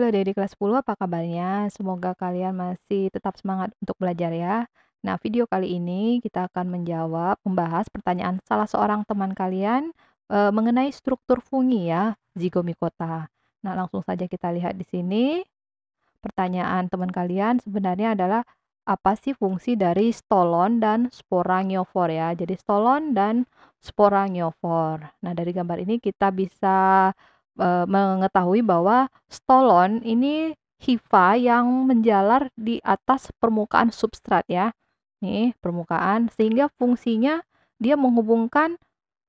Halo dari kelas 10, apa kabarnya? Semoga kalian masih tetap semangat untuk belajar ya. Nah, video kali ini kita akan menjawab, membahas pertanyaan salah seorang teman kalian e, mengenai struktur fungi ya, zigomikota. Nah, langsung saja kita lihat di sini. Pertanyaan teman kalian sebenarnya adalah apa sih fungsi dari stolon dan sporangiofor ya? Jadi stolon dan sporangiofor. Nah, dari gambar ini kita bisa Eh, mengetahui bahwa stolon ini hifa yang menjalar di atas permukaan substrat ya. Nih, permukaan sehingga fungsinya dia menghubungkan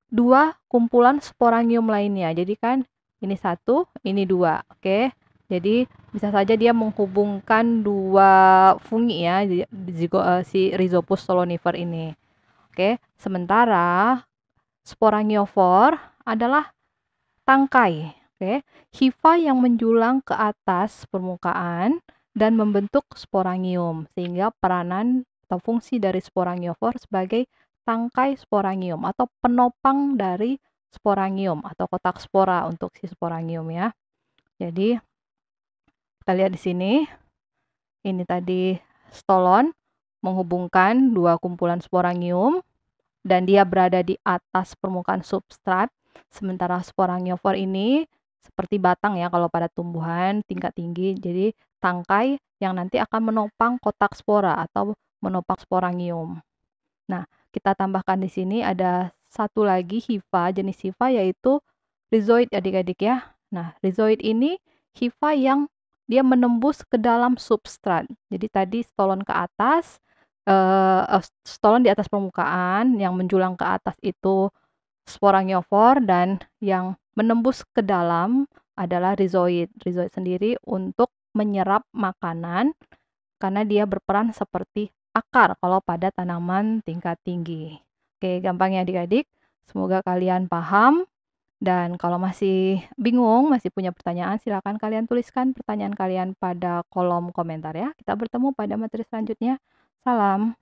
dua kumpulan sporangium lainnya. Jadi kan ini satu, ini dua. Oke. Jadi bisa saja dia menghubungkan dua fungi ya eh, si Rhizopus stolonifer ini. Oke, sementara sporangiofor adalah tangkai Oke, hifa yang menjulang ke atas permukaan dan membentuk sporangium sehingga peranan atau fungsi dari sporangiofor sebagai tangkai sporangium atau penopang dari sporangium atau kotak spora untuk si sporangium ya. Jadi kita lihat di sini ini tadi stolon menghubungkan dua kumpulan sporangium dan dia berada di atas permukaan substrat sementara sporangiofor ini seperti batang ya kalau pada tumbuhan tingkat tinggi. Jadi tangkai yang nanti akan menopang kotak spora atau menopang sporangium. Nah, kita tambahkan di sini ada satu lagi hifa jenis hifa yaitu rhizoid adik-adik ya. Nah, rhizoid ini hifa yang dia menembus ke dalam substrat. Jadi tadi stolon ke atas, eh, eh stolon di atas permukaan yang menjulang ke atas itu sporangiofor dan yang menembus ke dalam adalah rizoid. Rizoid sendiri untuk menyerap makanan karena dia berperan seperti akar kalau pada tanaman tingkat tinggi. Oke, gampang ya adik-adik. Semoga kalian paham. Dan kalau masih bingung, masih punya pertanyaan, silakan kalian tuliskan pertanyaan kalian pada kolom komentar ya. Kita bertemu pada materi selanjutnya. Salam.